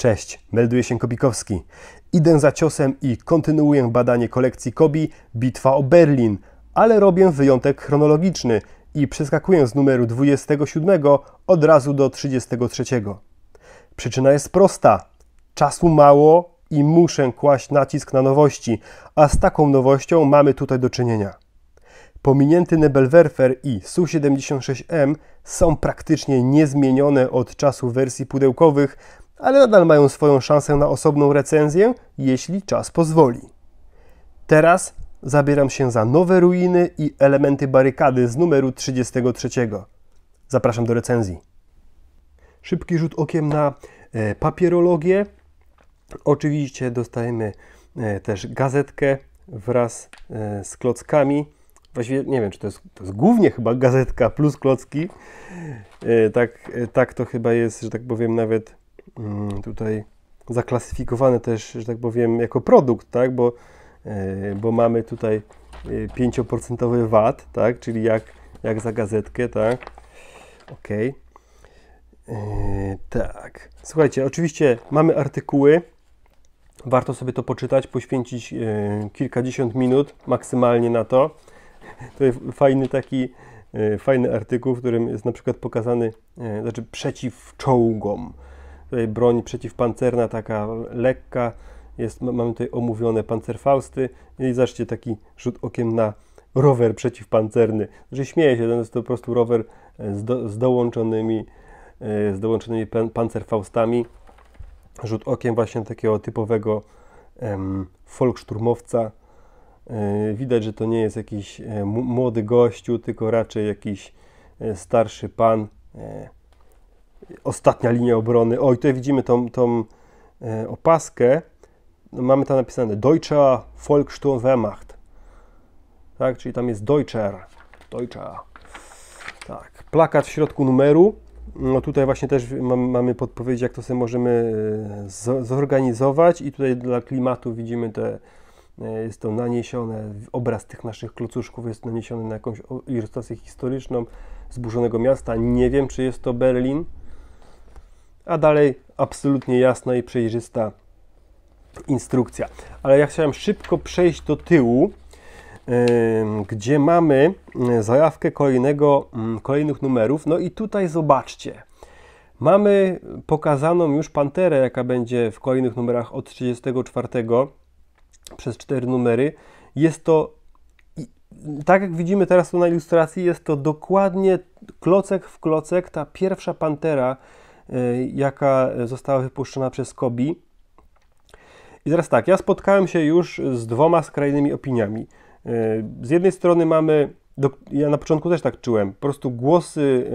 Cześć, melduje się Kobikowski. Idę za ciosem i kontynuuję badanie kolekcji Kobi Bitwa o Berlin, ale robię wyjątek chronologiczny i przeskakuję z numeru 27 od razu do 33. Przyczyna jest prosta. Czasu mało i muszę kłaść nacisk na nowości, a z taką nowością mamy tutaj do czynienia. Pominięty Nebelwerfer i Su-76M są praktycznie niezmienione od czasu wersji pudełkowych, ale nadal mają swoją szansę na osobną recenzję, jeśli czas pozwoli. Teraz zabieram się za nowe ruiny i elementy barykady z numeru 33. Zapraszam do recenzji. Szybki rzut okiem na e, papierologię. Oczywiście dostajemy e, też gazetkę wraz e, z klockami. Właściwie nie wiem, czy to jest, to jest głównie chyba gazetka plus klocki. Tak, tak to chyba jest, że tak powiem, nawet Mm, tutaj zaklasyfikowane też, że tak powiem, jako produkt, tak? Bo, e, bo mamy tutaj 5% e, VAT, tak? Czyli jak, jak za gazetkę, tak? Ok. E, tak. Słuchajcie, oczywiście mamy artykuły. Warto sobie to poczytać, poświęcić kilkadziesiąt minut maksymalnie na to. To jest fajny taki fajny artykuł, w którym jest na przykład pokazany, znaczy przeciw czołgom Tutaj y, broń przeciwpancerna, taka lekka. Jest, mamy tutaj omówione pancerfausty. No I zobaczcie taki rzut okiem na rower przeciwpancerny. Że śmieje się, to jest to po prostu rower e, z, do, z dołączonymi, e, z dołączonymi pan, pancerfaustami. Rzut okiem właśnie takiego typowego em, e, Widać, że to nie jest jakiś młody gościu, tylko raczej jakiś starszy pan ostatnia linia obrony. O, i tutaj widzimy tą, tą e, opaskę. No, mamy tam napisane Deutsche Volksturmwehrmacht. Tak, czyli tam jest Deutscher. Deutscher. Tak, plakat w środku numeru. No tutaj właśnie też mam, mamy podpowiedzi, jak to sobie możemy e, z, zorganizować i tutaj dla klimatu widzimy te, e, jest to naniesione, obraz tych naszych klocuszków jest naniesiony na jakąś ilustrację historyczną zburzonego miasta. Nie wiem, czy jest to Berlin, a dalej absolutnie jasna i przejrzysta instrukcja. Ale ja chciałem szybko przejść do tyłu, gdzie mamy mm, zajawkę kolejnego, mm, kolejnych numerów. No i tutaj zobaczcie. Mamy pokazaną już panterę, jaka będzie w kolejnych numerach od 34 przez 4 numery. Jest to, tak jak widzimy teraz tu na ilustracji, jest to dokładnie klocek w klocek ta pierwsza pantera, Y, jaka została wypuszczona przez Kobi. I teraz tak, ja spotkałem się już z dwoma skrajnymi opiniami. Y, z jednej strony mamy, ja na początku też tak czułem, po prostu głosy,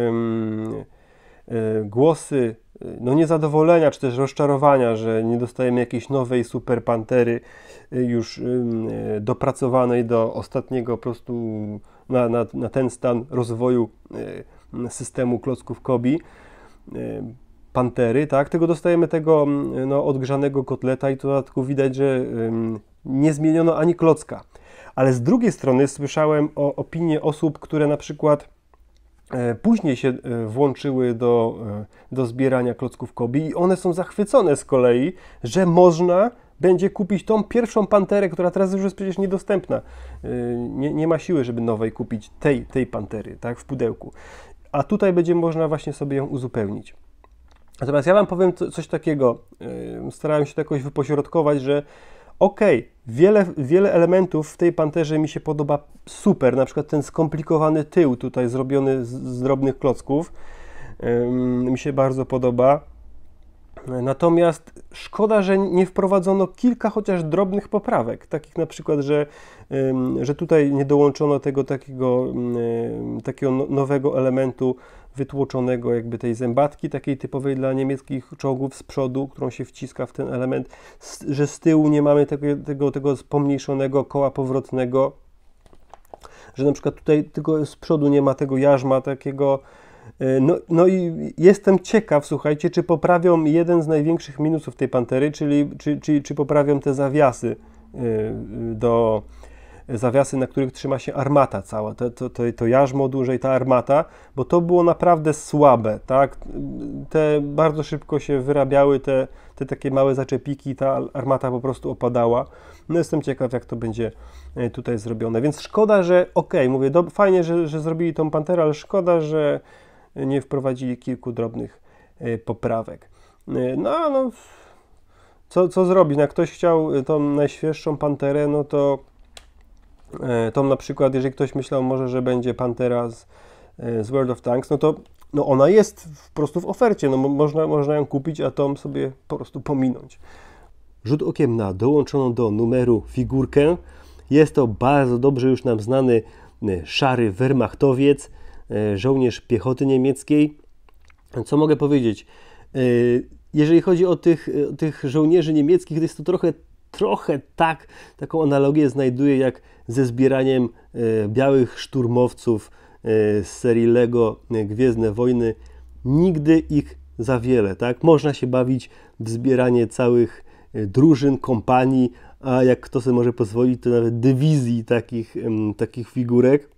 y, głosy no niezadowolenia czy też rozczarowania, że nie dostajemy jakiejś nowej super pantery już dopracowanej do ostatniego po prostu na, na, na ten stan rozwoju systemu klocków Kobi pantery, tak, tego dostajemy tego mm, no, odgrzanego kotleta i to dodatku widać, że ym, nie zmieniono ani klocka. Ale z drugiej strony słyszałem o opinie osób, które na przykład e, później się e, włączyły do, e, do zbierania klocków Kobi i one są zachwycone z kolei, że można będzie kupić tą pierwszą panterę, która teraz już jest przecież niedostępna. Nie, nie ma siły, żeby nowej kupić tej, tej pantery, tak, w pudełku. A tutaj będzie można właśnie sobie ją uzupełnić. Natomiast ja Wam powiem coś takiego, starałem się to jakoś wypośrodkować, że okej, okay, wiele, wiele elementów w tej panterze mi się podoba super, na przykład ten skomplikowany tył tutaj zrobiony z, z drobnych klocków, mi się bardzo podoba. Natomiast szkoda, że nie wprowadzono kilka chociaż drobnych poprawek, takich na przykład, że, że tutaj nie dołączono tego takiego, takiego no, nowego elementu wytłoczonego jakby tej zębatki takiej typowej dla niemieckich czołgów z przodu, którą się wciska w ten element, że z tyłu nie mamy tego, tego, tego pomniejszonego koła powrotnego, że na przykład tutaj tylko z przodu nie ma tego jarzma takiego E, no, no i jestem ciekaw, słuchajcie, czy poprawią jeden z największych minusów tej pantery, czyli czy, czy, czy poprawią te zawiasy e, do zawiasy, na których trzyma się armata cała, to, to, to, to jarzmo dłużej, ta armata, bo to było naprawdę słabe, tak? Te bardzo szybko się wyrabiały te, te takie małe zaczepiki, ta armata po prostu opadała. No jestem ciekaw, jak to będzie e, tutaj zrobione, więc szkoda, że ok, mówię, do, fajnie, że, że zrobili tą panterę, ale szkoda, że nie wprowadzili kilku drobnych e, poprawek. E, no, no co, co zrobić? No, jak ktoś chciał e, tą najświeższą panterę, no to tą na przykład, jeżeli ktoś myślał może, że będzie pantera z, z World of Tanks, no to no ona jest po prostu w ofercie, no można, można ją kupić, a tą sobie po prostu pominąć. Rzut okiem na dołączoną do numeru figurkę. Jest to bardzo dobrze już nam znany szary wermachtowiec, E, żołnierz piechoty niemieckiej. Co mogę powiedzieć? E, jeżeli chodzi o tych, e, o tych żołnierzy niemieckich, to jest to trochę, trochę tak, taką analogię znajduję jak ze zbieraniem białych szturmowców z serii Lego Gwiezdne Wojny. Nigdy ich za wiele, tak? Można się bawić w zbieranie całych drużyn, kompanii, a jak kto sobie może pozwolić, to nawet dywizji takich, takich figurek.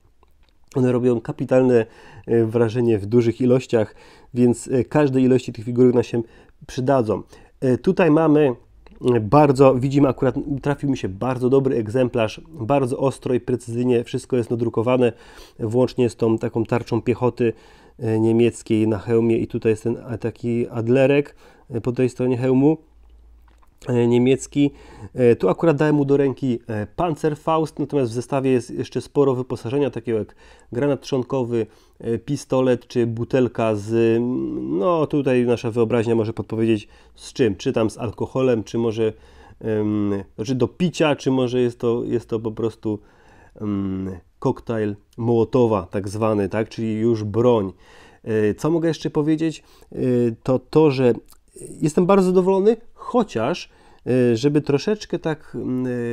One robią kapitalne e, wrażenie w dużych ilościach, więc e, każdej ilości tych figurek nam się przydadzą. E, tutaj mamy bardzo, widzimy akurat, trafił mi się bardzo dobry egzemplarz, bardzo ostro i precyzyjnie wszystko jest nadrukowane, włącznie z tą taką tarczą piechoty niemieckiej na hełmie i tutaj jest ten taki adlerek po tej stronie hełmu. E, niemiecki. E, tu akurat dałem mu do ręki e, Panzerfaust, natomiast w zestawie jest jeszcze sporo wyposażenia, takiego jak granat trzonkowy, pistolet czy butelka z, no tutaj nasza wyobraźnia może podpowiedzieć z czym, czy tam z alkoholem, czy może czy znaczy do picia, czy może jest to, jest to po prostu um, koktajl Mołotowa tak zwany, tak? czyli już broń. Co mogę jeszcze powiedzieć, to to, że Jestem bardzo zadowolony, chociaż e, żeby troszeczkę tak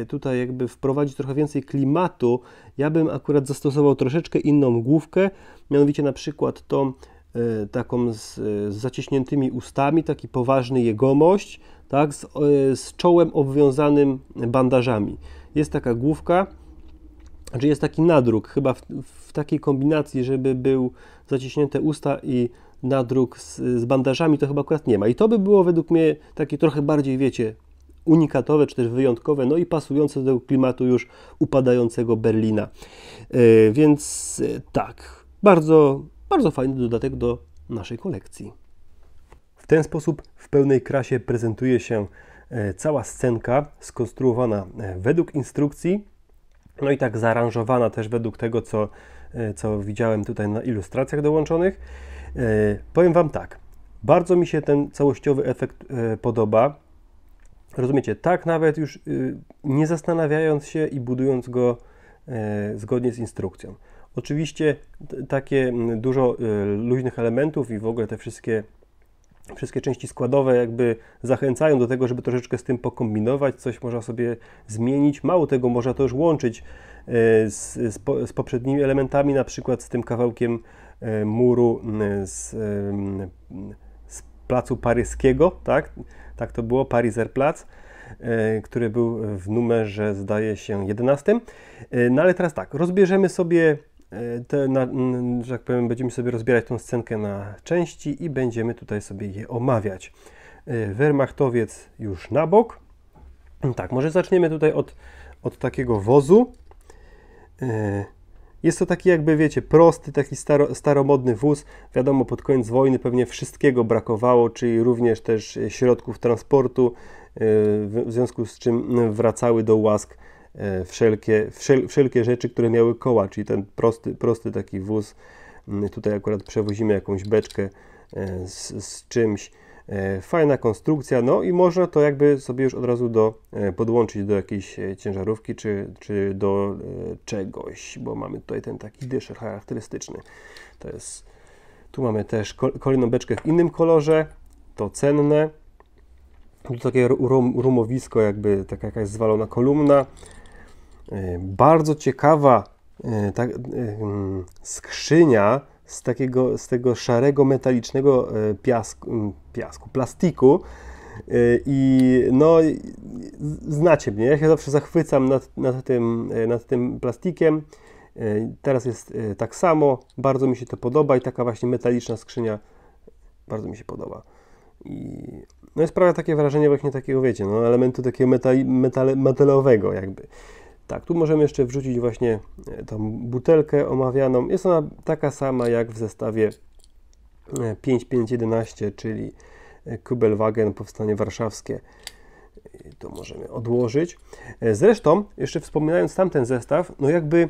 e, tutaj jakby wprowadzić trochę więcej klimatu, ja bym akurat zastosował troszeczkę inną główkę, mianowicie na przykład tą e, taką z, z zaciśniętymi ustami, taki poważny jegomość, tak, z, z czołem obwiązanym bandażami. Jest taka główka, czy jest taki nadruk, chyba w, w takiej kombinacji, żeby był zaciśnięte usta i na z, z bandażami, to chyba akurat nie ma. I to by było według mnie takie trochę bardziej, wiecie, unikatowe czy też wyjątkowe, no i pasujące do klimatu już upadającego Berlina. E, więc e, tak, bardzo, bardzo fajny dodatek do naszej kolekcji. W ten sposób w pełnej krasie prezentuje się e, cała scenka skonstruowana według instrukcji, no i tak zaaranżowana też według tego, co, co widziałem tutaj na ilustracjach dołączonych. E, powiem Wam tak, bardzo mi się ten całościowy efekt e, podoba. Rozumiecie, tak nawet już e, nie zastanawiając się i budując go zgodnie z instrukcją. Oczywiście takie dużo luźnych elementów i w ogóle te wszystkie wszystkie części składowe jakby zachęcają do tego, żeby troszeczkę z tym pokombinować, coś można sobie zmienić. Mało tego, można to już łączyć z, z, z poprzednimi elementami, na przykład z tym kawałkiem E, muru z, z placu paryskiego, tak? Tak to było, Pariser Plac e, który był w numerze, zdaje się, 11. E, no ale teraz tak, rozbierzemy sobie, te, na, że tak powiem, będziemy sobie rozbierać tą scenkę na części i będziemy tutaj sobie je omawiać. Wehrmachtowiec już na bok. Tak, może zaczniemy tutaj od, od takiego wozu. Jest to taki jakby, wiecie, prosty, taki staro, staromodny wóz. Wiadomo, pod koniec wojny pewnie wszystkiego brakowało, czyli również też e, środków transportu, e, w związku z czym wracały do łask e, wszelkie, wszel, wszelkie rzeczy, które miały koła, czyli ten prosty, prosty taki wóz. Tutaj akurat przewozimy jakąś beczkę z, z czymś E, fajna konstrukcja, no i można to jakby sobie już od razu do, e, podłączyć do jakiejś e, ciężarówki czy, czy do czegoś, bo mamy tutaj ten taki dyszel charakterystyczny. To jest, tu mamy też kolejną beczkę w innym kolorze, to cenne. Tu takie rum, rumowisko, jakby taka jakaś zwalona kolumna. Bardzo ciekawa ta, mm, skrzynia, z, takiego, z tego szarego, metalicznego e, piasku, piasku plastiku. E, I no, znacie mnie, ja się zawsze zachwycam nad, nad, tym, e, nad tym plastikiem. Teraz jest tak samo, bardzo mi się to podoba i taka właśnie metaliczna skrzynia bardzo mi się podoba. I no i sprawia takie wrażenie właśnie takiego, wiecie, no, elementu takiego metali, metal, metalowego jakby. Tak, tu możemy jeszcze wrzucić właśnie e, tą butelkę omawianą. Jest ona taka sama jak w zestawie 5511, e, czyli e, Kubelwagen Powstanie Warszawskie. To możemy odłożyć. Zresztą, jeszcze wspominając tamten zestaw, no jakby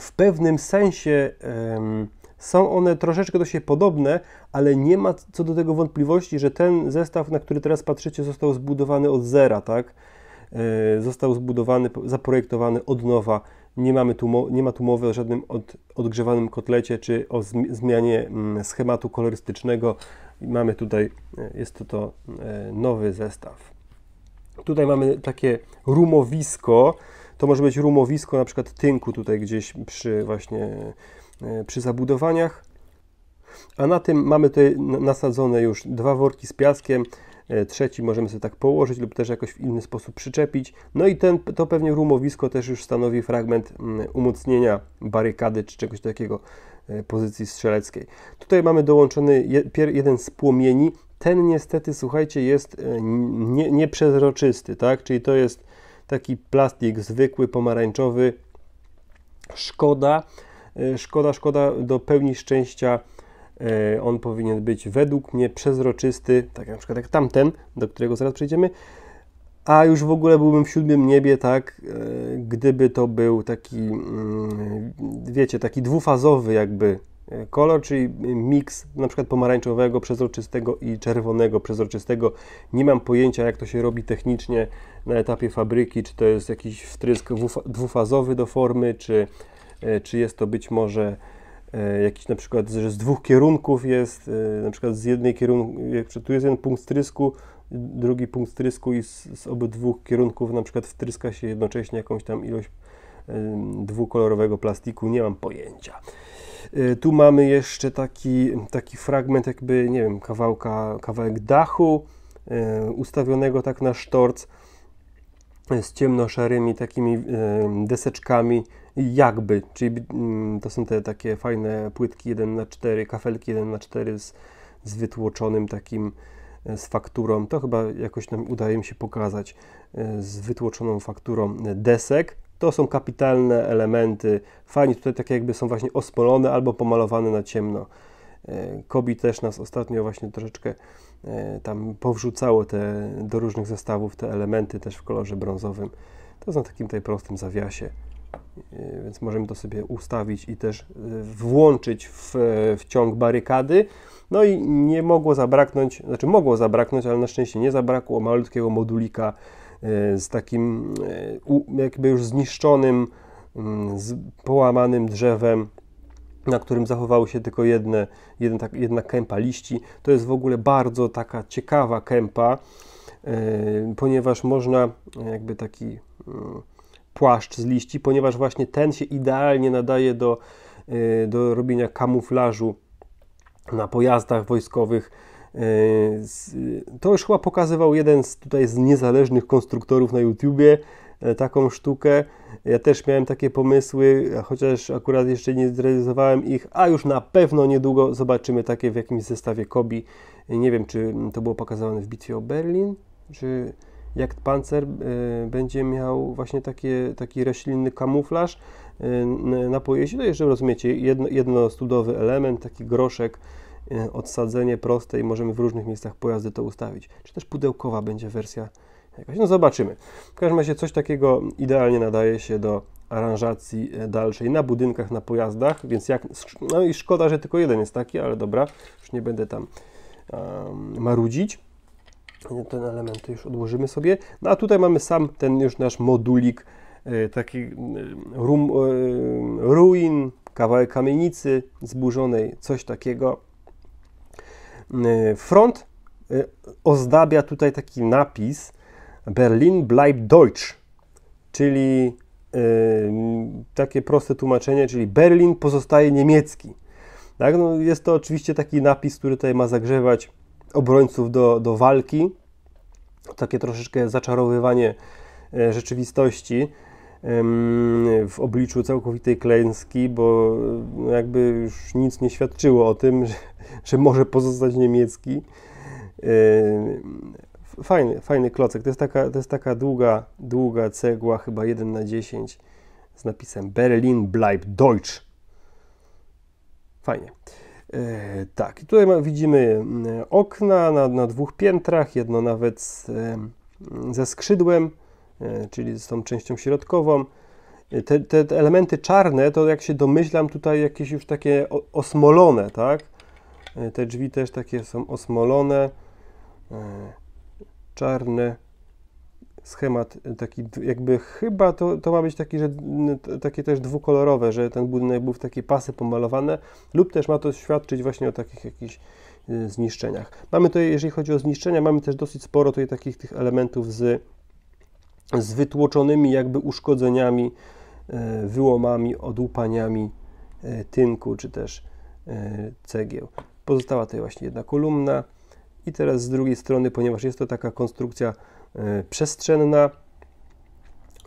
w pewnym sensie um, są one troszeczkę do siebie podobne, ale nie ma co do tego wątpliwości, że ten zestaw, na który teraz patrzycie, został zbudowany od zera, tak? E, został zbudowany, zaprojektowany od nowa. Nie, mamy tu, nie ma tu mowy o żadnym od, odgrzewanym kotlecie czy o zmianie mm, schematu kolorystycznego. Mamy tutaj, e, jest to, to e, nowy zestaw. Tutaj mamy takie rumowisko. To może być rumowisko na przykład tynku tutaj gdzieś przy właśnie przy zabudowaniach. A na tym mamy tutaj nasadzone już dwa worki z piaskiem. E, trzeci możemy sobie tak położyć lub też jakoś w inny sposób przyczepić. No i ten, to pewnie rumowisko też już stanowi fragment mm, umocnienia barykady czy czegoś takiego e, pozycji strzeleckiej. Tutaj mamy dołączony jeden z płomieni. Ten niestety, słuchajcie, jest e, nie, nieprzezroczysty, tak? Czyli to jest taki plastik zwykły, pomarańczowy. Szkoda, szkoda, szkoda do pełni szczęścia E, on powinien być według mnie przezroczysty, tak na przykład jak tamten, do którego zaraz przejdziemy. A już w ogóle byłbym w siódmym niebie, tak, e, gdyby to był taki, mm, wiecie, taki dwufazowy jakby e, kolor, czyli miks na przykład pomarańczowego, przezroczystego i czerwonego, przezroczystego. Nie mam pojęcia, jak to się robi technicznie na etapie fabryki, czy to jest jakiś wtrysk dwufazowy do formy, czy, czy jest to być może E, jakiś na przykład, że z dwóch kierunków jest, e, na przykład z jednej kierunku, tu jest jeden punkt strysku, drugi punkt strysku i z, z obydwu kierunków na przykład wtryska się jednocześnie jakąś tam ilość dwukolorowego plastiku, nie mam pojęcia. E, tu mamy jeszcze taki, taki fragment jakby, nie wiem, kawałka, kawałek dachu ustawionego tak na sztorc z ciemnoszarymi takimi e, deseczkami jakby, czyli mm, to są te takie fajne płytki 1x4, kafelki 1x4 z, z wytłoczonym takim e, z fakturą, to chyba jakoś nam udaje mi się pokazać, e, z wytłoczoną fakturą desek. To są kapitalne elementy, fajnie tutaj takie jakby są właśnie osmolone albo pomalowane na ciemno. Kobi też nas ostatnio właśnie troszeczkę E, tam powrzucało te, do różnych zestawów te elementy też w kolorze brązowym. To jest na takim tutaj prostym zawiasie, e, więc możemy to sobie ustawić i też e, włączyć w, w ciąg barykady. No i nie mogło zabraknąć, znaczy mogło zabraknąć, ale na szczęście nie zabrakło malutkiego modulika z takim jakby już zniszczonym, mm, z połamanym drzewem na którym zachowały się tylko jedne, tak, jedna kępa liści. To jest w ogóle bardzo taka ciekawa kępa, yy, ponieważ można e, jakby taki yy, płaszcz z liści, ponieważ właśnie ten się idealnie nadaje do, yy, do robienia kamuflażu na pojazdach wojskowych. To już chyba pokazywał jeden z tutaj z niezależnych konstruktorów na YouTubie, E, taką sztukę. Ja też miałem takie pomysły, chociaż akurat jeszcze nie zrealizowałem ich, a już na pewno niedługo zobaczymy takie w jakimś zestawie Kobi. Nie wiem, czy to było pokazane w bitwie o Berlin, czy jak pancer e, będzie miał właśnie takie, taki roślinny kamuflaż e, na pojeździe. No jeszcze rozumiecie, jedno, studowy element, taki groszek, odsadzenie proste i możemy w różnych miejscach pojazdy to ustawić. Czy też pudełkowa będzie wersja no zobaczymy. W każdym razie coś takiego idealnie nadaje się do aranżacji e, dalszej na budynkach, na pojazdach, więc jak, no i szkoda, że tylko jeden jest taki, ale dobra, już nie będę tam um, marudzić. Ten element już odłożymy sobie. No a tutaj mamy sam ten już nasz modulik, e, taki rum, e, ruin, kawałek kamienicy zburzonej, coś takiego. Front ozdabia tutaj taki napis, Berlin bleibt Deutsch, czyli yy, takie proste tłumaczenie, czyli Berlin pozostaje niemiecki. Tak? No, jest to oczywiście taki napis, który tutaj ma zagrzewać obrońców do, do walki. Takie troszeczkę zaczarowywanie e, rzeczywistości w obliczu całkowitej klęski, bo no, jakby już nic nie świadczyło o tym, że, że może pozostać niemiecki. E, Fajny, fajny klocek. To jest taka, to jest taka długa, długa cegła, chyba 1 na 10 z napisem Berlin bleib Deutsch. Fajnie. E, tak, I tutaj ma, widzimy mm, okna na, na dwóch piętrach, jedno nawet z, ze skrzydłem, e, czyli z tą częścią środkową. Te, te, te, elementy czarne, to jak się domyślam, tutaj jakieś już takie osmolone, tak? E, te drzwi też takie są osmolone. E, czarny schemat taki jakby chyba to, to ma być taki, że takie też dwukolorowe, że ten budynek był w takie pasy pomalowane lub też ma to świadczyć właśnie o takich jakichś y, zniszczeniach. Mamy tutaj, jeżeli chodzi o zniszczenia, mamy też dosyć sporo tutaj takich tych elementów z, z wytłoczonymi jakby uszkodzeniami, y, wyłomami, odłupaniami y, tynku czy też cegieł. Pozostała tutaj właśnie jedna kolumna. I teraz z drugiej strony, ponieważ jest to taka konstrukcja e, przestrzenna,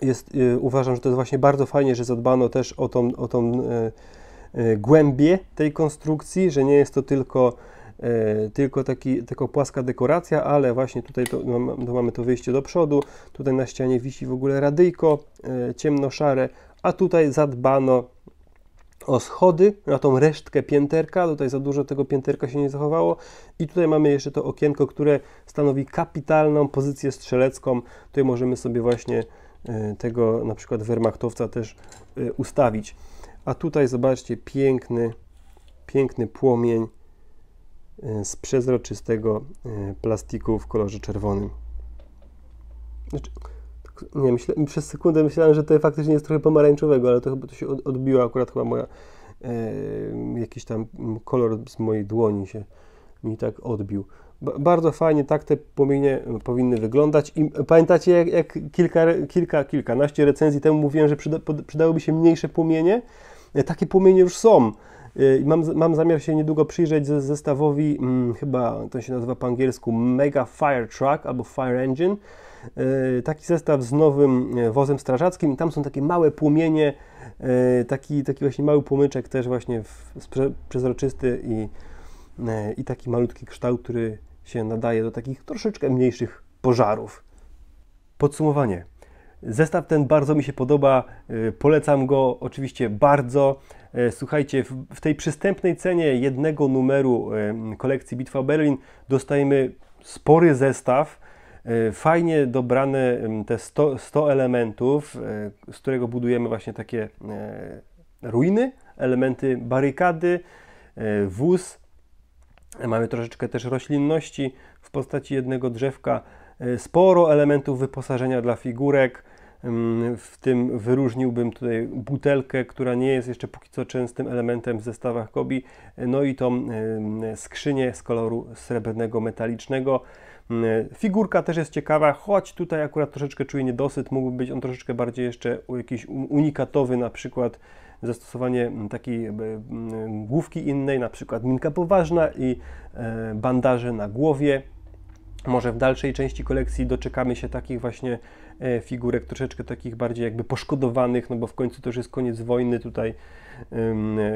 jest, e, uważam, że to jest właśnie bardzo fajnie, że zadbano też o tą, o tą e, głębię tej konstrukcji, że nie jest to tylko tylko, taki, tylko płaska dekoracja, ale właśnie tutaj to, to mamy to wyjście do przodu, tutaj na ścianie wisi w ogóle radyjko ciemno-szare, a tutaj zadbano o schody na tą resztkę pięterka. No tutaj za dużo tego pięterka się nie zachowało. I tutaj mamy jeszcze to okienko, które stanowi kapitalną pozycję strzelecką. Tutaj możemy sobie właśnie e, tego na przykład Wehrmachtowca też e, ustawić. A tutaj zobaczcie piękny, piękny płomień e, z przezroczystego plastiku w kolorze czerwonym. Znaczy, tak, nie, myślę, przez sekundę myślałem, że to faktycznie jest trochę pomarańczowego, ale to chyba to się odbiło akurat chyba moja jakiś tam kolor z mojej dłoni się mi tak odbił. bardzo fajnie tak te płomienie powinny wyglądać i pamiętacie jak, jak kilka, kilka, kilkanaście recenzji temu mówiłem, że przyda, przydałyby się mniejsze płomienie? E, takie płomienie już są. E, mam, mam zamiar się niedługo przyjrzeć zestawowi, hmm, chyba to się nazywa po angielsku Mega Fire Truck albo Fire Engine. E, taki zestaw z nowym e, wozem strażackim i tam są takie małe płomienie, e, taki, taki właśnie mały płomyczek też właśnie w, przezroczysty i, i taki malutki kształt, który się nadaje do takich troszeczkę mniejszych pożarów. Podsumowanie. Zestaw ten bardzo mi się podoba, polecam go oczywiście bardzo. Słuchajcie, w tej przystępnej cenie jednego numeru kolekcji Bitwa Berlin dostajemy spory zestaw E, fajnie dobrane te 100, 100 elementów, e, z którego budujemy właśnie takie e, ruiny, elementy barykady, wóz. Mamy troszeczkę też roślinności w postaci jednego drzewka, sporo elementów wyposażenia dla figurek. W tym wyróżniłbym tutaj butelkę, która nie jest jeszcze póki co częstym elementem w zestawach Kobi, no i tą skrzynię z koloru srebrnego metalicznego. Mm, e, figurka też jest ciekawa, choć tutaj akurat troszeczkę czuję niedosyt, mógłby być on troszeczkę bardziej jeszcze jakiś unikatowy, na przykład zastosowanie mm, takiej e, mm, e, główki innej, na przykład minka poważna i bandaże na głowie. Może w dalszej części kolekcji doczekamy się takich właśnie E, figurek troszeczkę takich bardziej jakby poszkodowanych, no bo w końcu to już jest koniec wojny, tutaj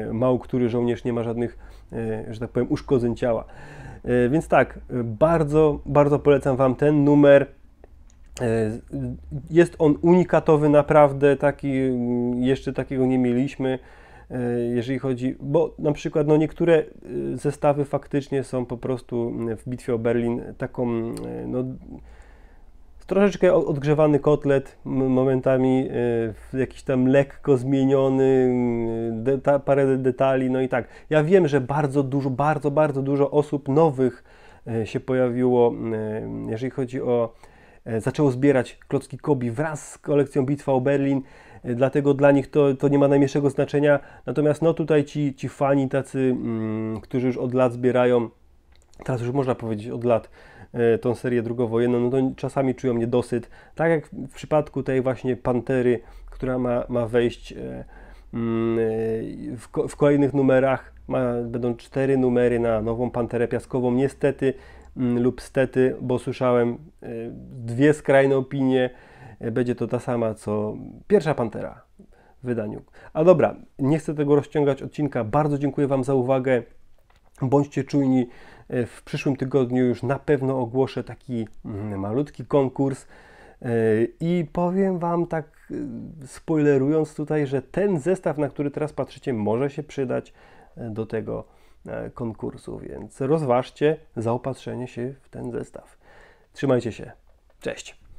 e, Mał, który żołnierz nie ma żadnych, e, że tak powiem, uszkodzeń ciała. Więc tak, bardzo, bardzo polecam Wam ten numer. Jest on unikatowy, naprawdę taki, mm, jeszcze takiego nie mieliśmy, jeżeli chodzi, bo na przykład no niektóre zestawy faktycznie są po prostu mm, w bitwie o Berlin taką, no, troszeczkę odgrzewany kotlet, momentami e, jakiś tam lekko zmieniony, mm, parę detali, no i tak. Ja wiem, że bardzo dużo, bardzo, bardzo dużo osób nowych e, się pojawiło, e, jeżeli chodzi o zaczęło zbierać klocki Kobi wraz z kolekcją Bitwa o Berlin, dlatego dla nich to, to nie ma najmniejszego znaczenia. Natomiast no tutaj ci, ci fani tacy, mm, którzy już od lat zbierają teraz już można powiedzieć od lat, e, tą serię drugowojenną, no to czasami czują niedosyt. Tak jak w przypadku tej właśnie Pantery, która ma, ma wejść e, mm, e, w, w kolejnych numerach, ma, będą cztery numery na nową Panterę Piaskową. Niestety mm, lub stety, bo słyszałem dwie skrajne opinie, będzie to ta sama co pierwsza Pantera w wydaniu. A dobra, nie chcę tego rozciągać odcinka. Bardzo dziękuję Wam za uwagę. Bądźcie czujni E, w przyszłym tygodniu już na pewno ogłoszę taki mm, malutki konkurs. E, I powiem Wam tak, e, spoilerując tutaj, że ten zestaw, na który teraz patrzycie, może się przydać do tego konkursu, więc rozważcie zaopatrzenie się w ten zestaw. Trzymajcie się. Cześć.